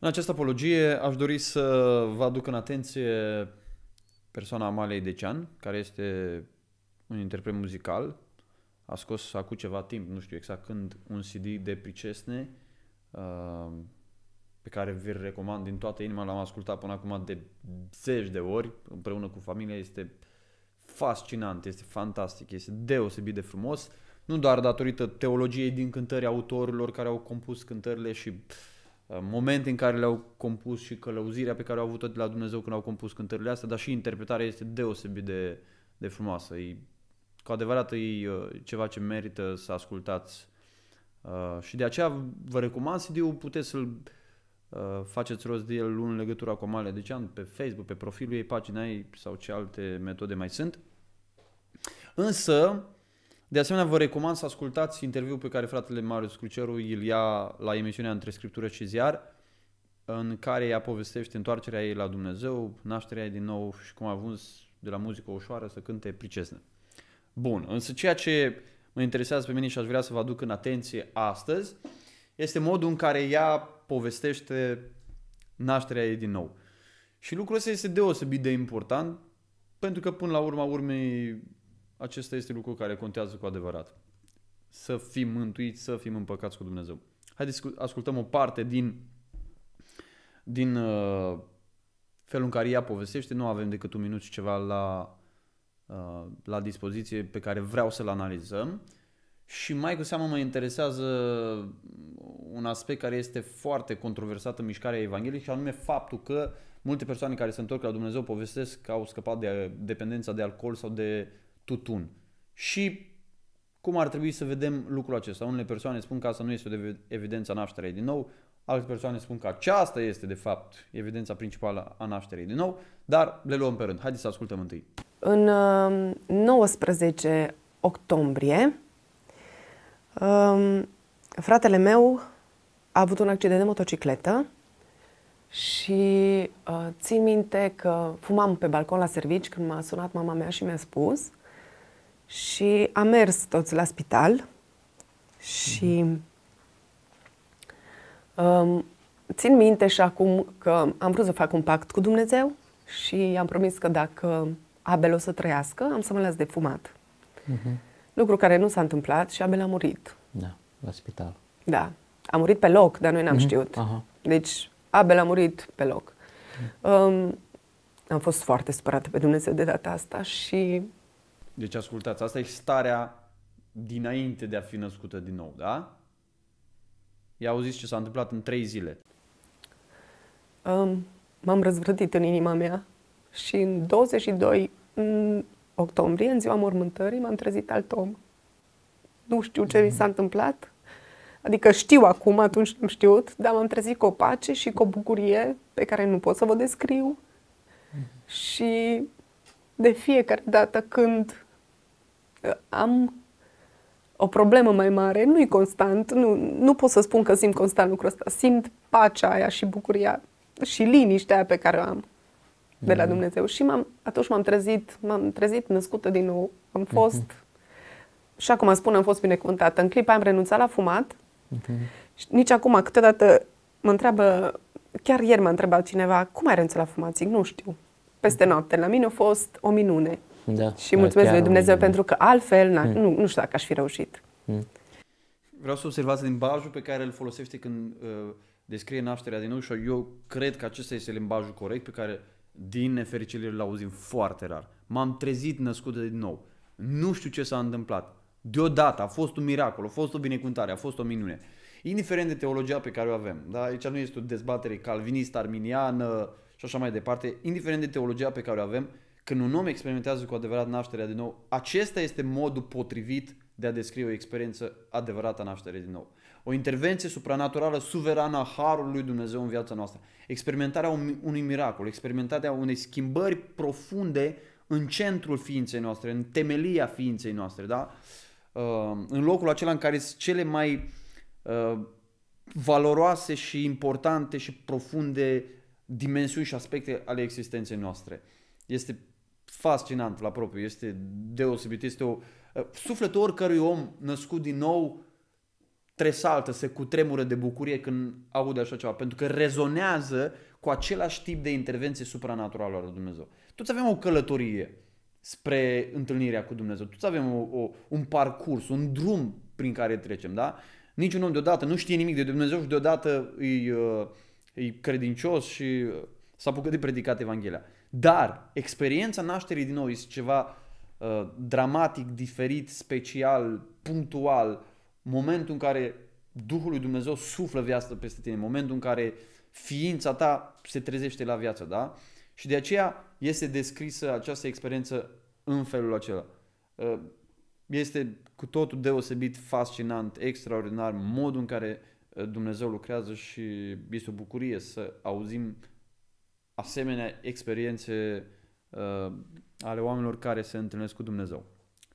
În această apologie aș dori să vă aduc în atenție persoana Amalei Decean, care este un interpret muzical. A scos acum ceva timp, nu știu exact când, un CD de Pricesne uh, pe care vi-l recomand din toată inima. L-am ascultat până acum de zeci de ori împreună cu familia. Este fascinant, este fantastic, este deosebit de frumos. Nu doar datorită teologiei din cântări autorilor care au compus cântările și pff, Uh, momente în care le-au compus și călăuzirea pe care au avut-o de la Dumnezeu când au compus cântările astea, dar și interpretarea este deosebit de, de frumoasă. E, cu adevărat e uh, ceva ce merită să ascultați uh, și de aceea vă recomand CD-ul, puteți să-l uh, faceți rost de el în legătura cu Amalia Decean pe Facebook, pe profilul ei, pagina ei sau ce alte metode mai sunt. Însă, de asemenea, vă recomand să ascultați interviul pe care fratele Marius Cruceru îl ia la emisiunea Între Scriptură și Ziar, în care ea povestește întoarcerea ei la Dumnezeu, nașterea ei din nou și cum a avut de la muzică ușoară să cânte pricesnă. Bun, însă ceea ce mă interesează pe mine și aș vrea să vă aduc în atenție astăzi este modul în care ea povestește nașterea ei din nou. Și lucrul ăsta este deosebit de important pentru că până la urma urmei acesta este lucru care contează cu adevărat. Să fim mântuiți, să fim împăcați cu Dumnezeu. Haideți să ascultăm o parte din, din uh, felul în care ea povestește. Nu avem decât un minut și ceva la, uh, la dispoziție pe care vreau să-l analizăm. Și mai cu seamă mă interesează un aspect care este foarte controversat în mișcarea Evangheliei și anume faptul că multe persoane care se întorc la Dumnezeu povestesc că au scăpat de dependența de alcool sau de tutun. Și cum ar trebui să vedem lucrul acesta? Unele persoane spun că asta nu este o evidență a nașterei din nou, alte persoane spun că aceasta este de fapt evidența principală a nașterei din nou, dar le luăm pe rând. Haideți să ascultăm întâi. În 19 uh, octombrie, um, fratele meu a avut un accident de motocicletă și uh, țin minte că fumam pe balcon la servici când m-a sunat mama mea și mi-a spus și am mers toți la spital și um, țin minte și acum că am vrut să fac un pact cu Dumnezeu și am promis că dacă Abel o să trăiască, am să mă las de fumat. Uh-huh. Lucru care nu s-a întâmplat și Abel a murit. Da, la spital. Da. A murit pe loc, dar noi n-am uh-huh. știut. Aha. Deci Abel a murit pe loc. Mhm. Um, am fost foarte supărată pe Dumnezeu de data asta și deci ascultați, asta e starea dinainte de a fi născută din nou, da? Ia zis ce s-a întâmplat în trei zile. Um, m-am răzvrătit în inima mea și în 22 în octombrie, în ziua mormântării, m-am trezit alt om. Nu știu ce mi mhm. s-a întâmplat, adică știu acum, atunci nu știut, dar m-am trezit cu o pace și cu o bucurie pe care nu pot să vă descriu. Mhm. Și de fiecare dată când am o problemă mai mare, nu-i constant, nu, nu pot să spun că simt constant lucrul ăsta, simt pacea aia și bucuria și liniștea pe care o am de la mhm. Dumnezeu. Și m-am, atunci m-am trezit, m-am trezit născută din nou, am mhm. fost, uh-huh. și acum spun, am fost binecuvântată. În clipa am renunțat la fumat, uh-huh. și nici acum câteodată mă întreabă, chiar ieri m-a întrebat cineva, cum ai renunțat la fumat? Zic, nu știu. Peste noapte, la mine a fost o minune. Da, și mulțumesc lui Dumnezeu un... pentru că altfel na, mm. nu, nu știu dacă aș fi reușit. Mm. Vreau să observați limbajul pe care îl folosește când uh, descrie nașterea din ușă. eu cred că acesta este limbajul corect pe care din nefericire îl auzim foarte rar. M-am trezit născut din nou. Nu știu ce s-a întâmplat. Deodată a fost un miracol, a fost o binecuvântare, a fost o minune. Indiferent de teologia pe care o avem, da? aici nu este o dezbatere calvinist arminiană și așa mai departe, indiferent de teologia pe care o avem, când un om experimentează cu adevărat nașterea din nou, acesta este modul potrivit de a descrie o experiență adevărată a nașterii din nou. O intervenție supranaturală suverană a Harului lui Dumnezeu în viața noastră. Experimentarea unui miracol, experimentarea unei schimbări profunde în centrul ființei noastre, în temelia ființei noastre, da? Uh, în locul acela în care sunt cele mai uh, valoroase și importante și profunde dimensiuni și aspecte ale existenței noastre. Este fascinant la propriu, este deosebit, este o... Eh, sufletul oricărui om născut din nou tresaltă, se cutremură de bucurie când aude așa ceva, pentru că rezonează cu același tip de intervenție supranaturală a lui Dumnezeu. Toți avem o călătorie spre întâlnirea cu Dumnezeu, toți avem o, o, un parcurs, un drum prin care trecem, da? Niciun om deodată nu știe nimic de Dumnezeu și deodată îi, uh, îi credincios și s-a apucat de predicat Evanghelia. Dar experiența nașterii din nou este ceva uh, dramatic, diferit, special, punctual. Momentul în care Duhul lui Dumnezeu suflă viața peste tine, momentul în care ființa ta se trezește la viață, da? Și de aceea este descrisă această experiență în felul acela. Uh, este cu totul deosebit fascinant, extraordinar modul în care uh, Dumnezeu lucrează și este o bucurie să auzim asemenea experiențe uh, ale oamenilor care se întâlnesc cu Dumnezeu.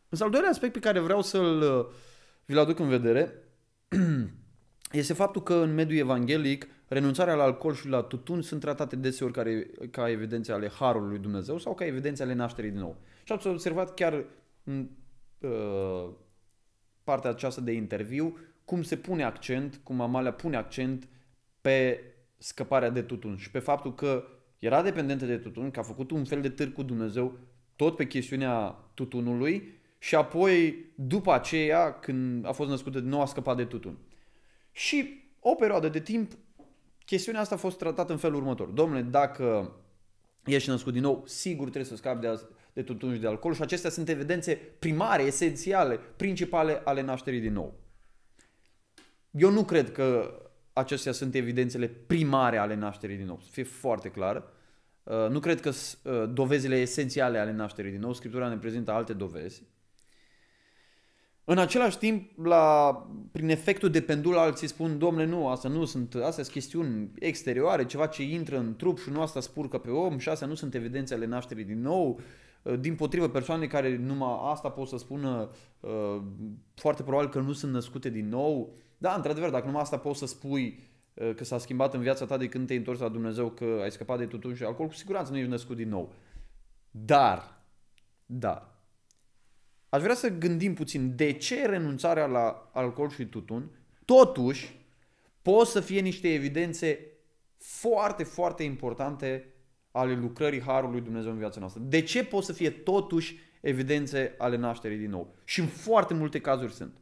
Însă al doilea aspect pe care vreau să-l uh, vi-l aduc în vedere este faptul că în mediul evanghelic renunțarea la alcool și la tutun sunt tratate deseori care, ca evidențe ale harului lui Dumnezeu sau ca evidențe ale nașterii din nou. Și ați observat chiar în uh, partea aceasta de interviu cum se pune accent, cum Amalia pune accent pe scăparea de tutun și pe faptul că era dependentă de tutun, că a făcut un fel de târg cu Dumnezeu tot pe chestiunea tutunului și apoi, după aceea, când a fost născută din nou, a scăpat de tutun. Și o perioadă de timp, chestiunea asta a fost tratată în felul următor. Domnule, dacă ești născut din nou, sigur trebuie să scapi de, de tutun și de alcool și acestea sunt evidențe primare, esențiale, principale ale nașterii din nou. Eu nu cred că acestea sunt evidențele primare ale nașterii din nou, să fie foarte clar. Uh, nu cred că uh, dovezile esențiale ale nașterii din nou, Scriptura ne prezintă alte dovezi. În același timp, la, prin efectul de pendul, alții spun, domnule, nu, asta nu sunt, astea sunt chestiuni exterioare, ceva ce intră în trup și nu asta spurcă pe om și astea nu sunt evidențe ale nașterii din nou. Uh, din potrivă, persoane care numai asta pot să spună, foarte probabil că nu sunt născute din nou. Da, într-adevăr, dacă numai asta poți să spui, Eh, că s-a schimbat în viața ta de când te-ai întors la Dumnezeu, că ai scăpat de tutun și alcool, cu siguranță nu ești născut din nou. Dar, da, aș vrea să gândim puțin de ce renunțarea la alcool și tutun, totuși, pot să fie niște evidențe foarte, foarte importante ale lucrării Harului Dumnezeu în viața noastră. De ce pot să fie totuși evidențe ale nașterii din nou? Și în foarte multe cazuri sunt.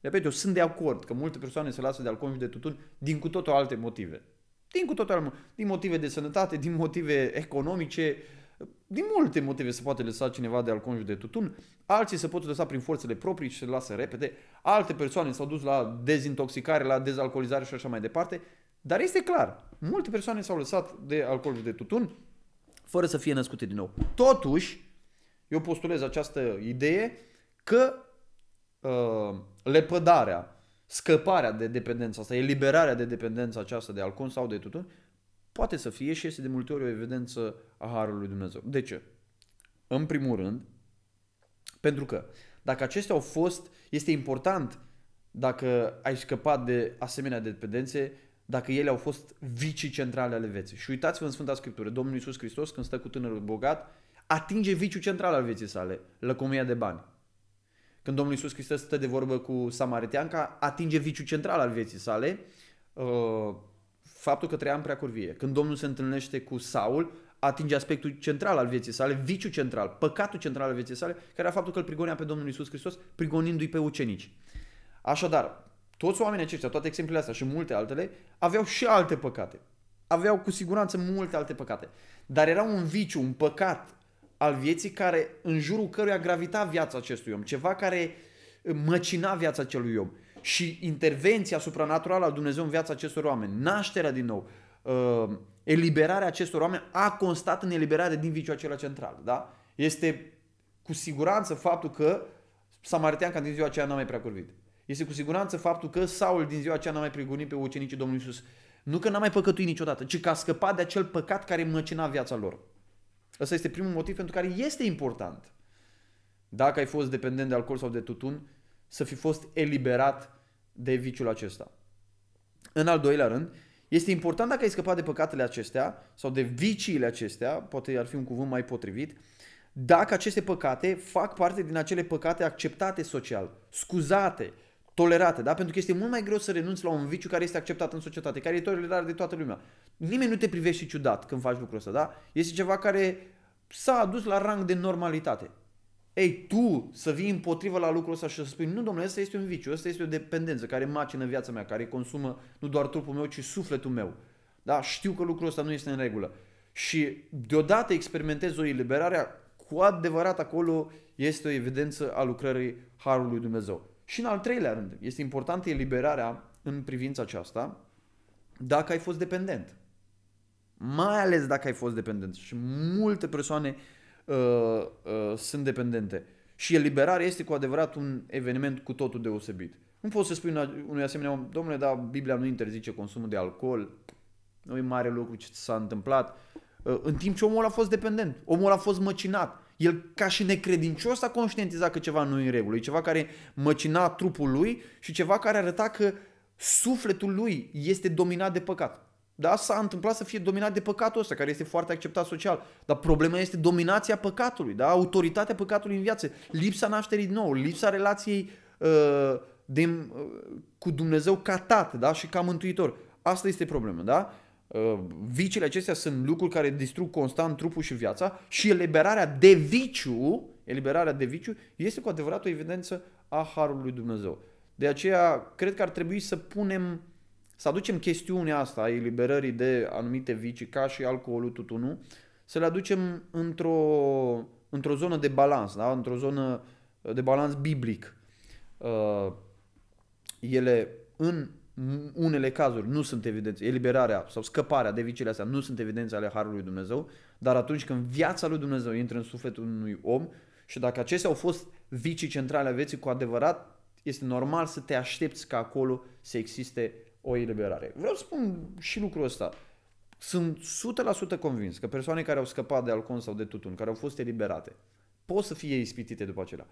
Repet, eu sunt de acord că multe persoane se lasă de alcool și de tutun din cu totul alte motive. Din cu totul din motive de sănătate, din motive economice, din multe motive se poate lăsa cineva de alcool și de tutun, alții se pot lăsa prin forțele proprii și se lasă repede, alte persoane s-au dus la dezintoxicare, la dezalcoolizare și așa mai departe, dar este clar, multe persoane s-au lăsat de alcool și de tutun fără să fie născute din nou. Totuși, eu postulez această idee că Uh, lepădarea, scăparea de dependența asta, eliberarea de dependența aceasta de alcool sau de tutun, poate să fie și este de multe ori o evidență a Harului Dumnezeu. De ce? În primul rând, pentru că dacă acestea au fost, este important dacă ai scăpat de asemenea dependențe, dacă ele au fost vicii centrale ale vieții. Și uitați-vă în Sfânta Scriptură, Domnul Iisus Hristos când stă cu tânărul bogat, atinge viciul central al vieții sale, lăcomia de bani. Când Domnul Iisus Hristos stă de vorbă cu Samaritianca, atinge viciul central al vieții sale, uh, faptul că trăia în preacurvie. Când Domnul se întâlnește cu Saul, atinge aspectul central al vieții sale, viciul central, păcatul central al vieții sale, care era faptul că îl prigonea pe Domnul Iisus Hristos, prigonindu-i pe ucenici. Așadar, toți oamenii aceștia, toate exemplele astea și multe altele, aveau și alte păcate. Aveau cu siguranță multe alte păcate. Dar era un viciu, un păcat, al vieții care, în jurul căruia gravita viața acestui om, ceva care măcina viața acelui om. Și intervenția supranaturală a Dumnezeu în viața acestor oameni, nașterea din nou, uh, eliberarea acestor oameni a constat în eliberarea din viciul acela central. Da? Este cu siguranță faptul că ca din ziua aceea n-a mai prea curvit. Este cu siguranță faptul că Saul din ziua aceea n-a mai prigunit pe ucenicii Domnului Iisus. Nu că n-a mai păcătuit niciodată, ci că a scăpat de acel păcat care măcina viața lor. Ăsta este primul motiv pentru care este important. Dacă ai fost dependent de alcool sau de tutun, să fi fost eliberat de viciul acesta. În al doilea rând, este important dacă ai scăpat de păcatele acestea sau de viciile acestea, poate ar fi un cuvânt mai potrivit, dacă aceste păcate fac parte din acele păcate acceptate social, scuzate, tolerate, da? Pentru că este mult mai greu să renunți la un viciu care este acceptat în societate, care e tolerat de toată lumea. Nimeni nu te privește ciudat când faci lucrul ăsta, da? Este ceva care s-a adus la rang de normalitate. Ei, tu să vii împotrivă la lucrul ăsta și să spui, nu domnule, ăsta este un viciu, ăsta este o dependență care macină viața mea, care consumă nu doar trupul meu, ci sufletul meu. Da? Știu că lucrul ăsta nu este în regulă. Și deodată experimentez o eliberare cu adevărat acolo este o evidență a lucrării Harului Dumnezeu. Și în al treilea rând, este importantă eliberarea în privința aceasta dacă ai fost dependent. Mai ales dacă ai fost dependent. Și multe persoane uh, uh, sunt dependente. Și eliberarea este cu adevărat un eveniment cu totul deosebit. Nu poți să spui unui asemenea om, domnule, dar Biblia nu interzice consumul de alcool, nu e mare lucru ce s-a întâmplat, uh, în timp ce omul a fost dependent, omul a fost măcinat, el ca și necredincios a conștientizat că ceva nu e în regulă, e ceva care măcina trupul lui și ceva care arăta că sufletul lui este dominat de păcat. Da, s-a întâmplat să fie dominat de păcatul ăsta, care este foarte acceptat social. Dar problema este dominația păcatului, da? autoritatea păcatului în viață, lipsa nașterii din nou, lipsa relației uh, de, uh, cu Dumnezeu ca tată da? și ca mântuitor. Asta este problema, da? Uh, viciile acestea sunt lucruri care distrug constant trupul și viața și eliberarea de viciu, eliberarea de viciu este cu adevărat o evidență a Harului Dumnezeu. De aceea, cred că ar trebui să punem, să aducem chestiunea asta a eliberării de anumite vicii, ca și alcoolul, tutunul, să le aducem într-o, într-o zonă de balans, da? într-o zonă de balans biblic. Uh, ele în unele cazuri nu sunt evidențe, eliberarea sau scăparea de vicile astea nu sunt evidențe ale Harului Dumnezeu, dar atunci când viața lui Dumnezeu intră în sufletul unui om și dacă acestea au fost vicii centrale a vieții, cu adevărat este normal să te aștepți ca acolo să existe o eliberare. Vreau să spun și lucrul ăsta. Sunt 100% convins că persoane care au scăpat de alcool sau de tutun, care au fost eliberate, pot să fie ispitite după acelea.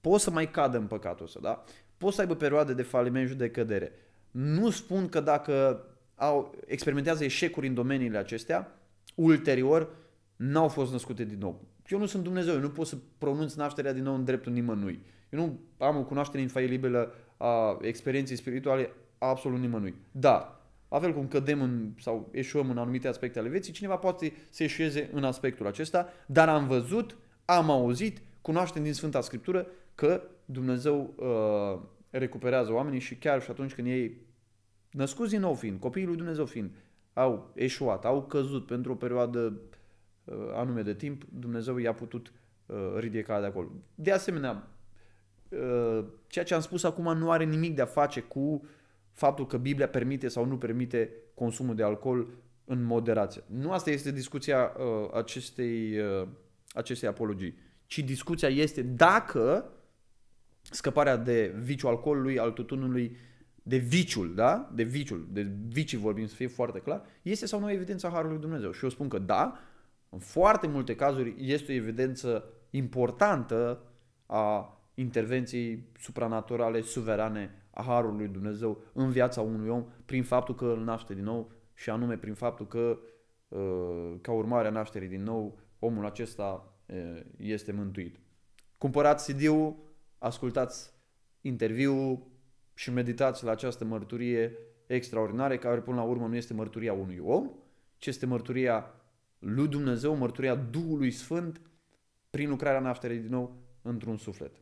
Pot să mai cadă în păcatul ăsta, da? Pot să aibă perioade de faliment și de cădere nu spun că dacă au, experimentează eșecuri în domeniile acestea, ulterior n-au fost născute din nou. Eu nu sunt Dumnezeu, eu nu pot să pronunț nașterea din nou în dreptul nimănui. Eu nu am o cunoaștere infailibilă a experienței spirituale a absolut nimănui. Dar, la fel cum cădem în, sau eșuăm în anumite aspecte ale vieții, cineva poate să eșueze în aspectul acesta, dar am văzut, am auzit, cunoaștem din Sfânta Scriptură că Dumnezeu uh, recuperează oamenii și chiar și atunci când ei, născuți din nou fiind, copiii lui Dumnezeu fiind, au eșuat, au căzut pentru o perioadă uh, anume de timp, Dumnezeu i-a putut uh, ridica de acolo. De asemenea, uh, ceea ce am spus acum nu are nimic de a face cu faptul că Biblia permite sau nu permite consumul de alcool în moderație. Nu asta este discuția uh, acestei, uh, acestei apologii, ci discuția este dacă scăparea de viciul alcoolului, al tutunului, de viciul, da? De viciul, de vicii vorbim să fie foarte clar, este sau nu evidența Harului Dumnezeu? Și eu spun că da, în foarte multe cazuri este o evidență importantă a intervenției supranaturale, suverane a Harului Dumnezeu în viața unui om prin faptul că îl naște din nou și anume prin faptul că uh, ca urmare a nașterii din nou omul acesta uh, este mântuit. Cumpărați CD-ul ascultați interviul și meditați la această mărturie extraordinară, care până la urmă nu este mărturia unui om, ci este mărturia lui Dumnezeu, mărturia Duhului Sfânt, prin lucrarea nașterii din nou într-un suflet.